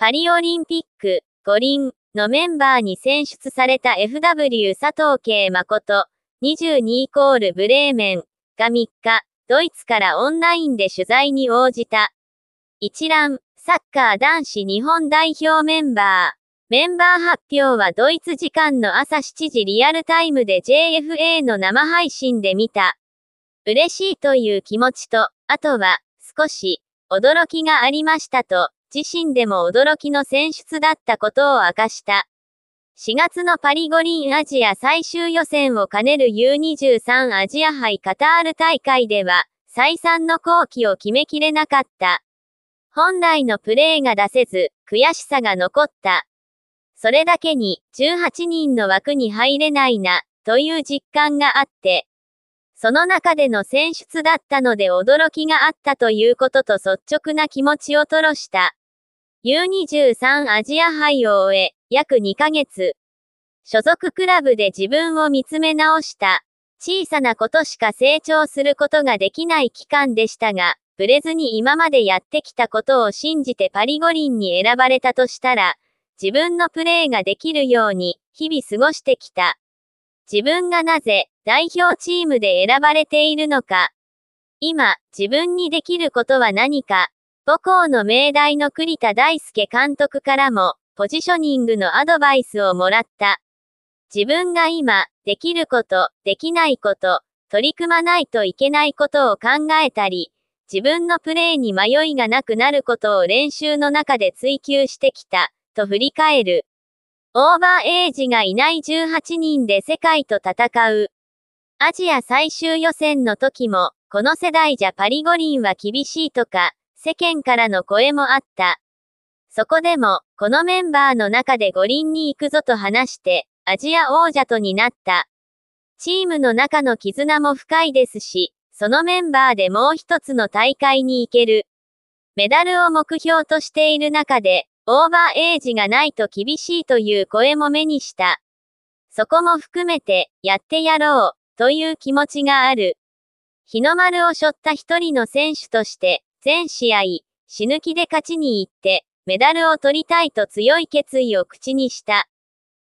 パリオリンピック、五輪のメンバーに選出された FW 佐藤慶誠、22イコールブレーメンが3日、ドイツからオンラインで取材に応じた。一覧、サッカー男子日本代表メンバー。メンバー発表はドイツ時間の朝7時リアルタイムで JFA の生配信で見た。嬉しいという気持ちと、あとは、少し、驚きがありましたと、自身でも驚きの選出だったことを明かした。4月のパリ五輪アジア最終予選を兼ねる U23 アジア杯カタール大会では、再三の後期を決めきれなかった。本来のプレーが出せず、悔しさが残った。それだけに、18人の枠に入れないな、という実感があって、その中での選出だったので驚きがあったということと率直な気持ちを吐露した。U23 アジア杯を終え、約2ヶ月。所属クラブで自分を見つめ直した。小さなことしか成長することができない期間でしたが、ブレずに今までやってきたことを信じてパリ五輪に選ばれたとしたら、自分のプレーができるように、日々過ごしてきた。自分がなぜ、代表チームで選ばれているのか。今、自分にできることは何か、母校の命題の栗田大輔監督からも、ポジショニングのアドバイスをもらった。自分が今、できること、できないこと、取り組まないといけないことを考えたり、自分のプレーに迷いがなくなることを練習の中で追求してきた、と振り返る。オーバーエイジがいない18人で世界と戦う。アジア最終予選の時も、この世代じゃパリ五輪は厳しいとか、世間からの声もあった。そこでも、このメンバーの中で五輪に行くぞと話して、アジア王者とになった。チームの中の絆も深いですし、そのメンバーでもう一つの大会に行ける。メダルを目標としている中で、オーバーエイジがないと厳しいという声も目にした。そこも含めて、やってやろう、という気持ちがある。日の丸を背負った一人の選手として、全試合、死ぬ気で勝ちに行って、メダルを取りたいと強い決意を口にした。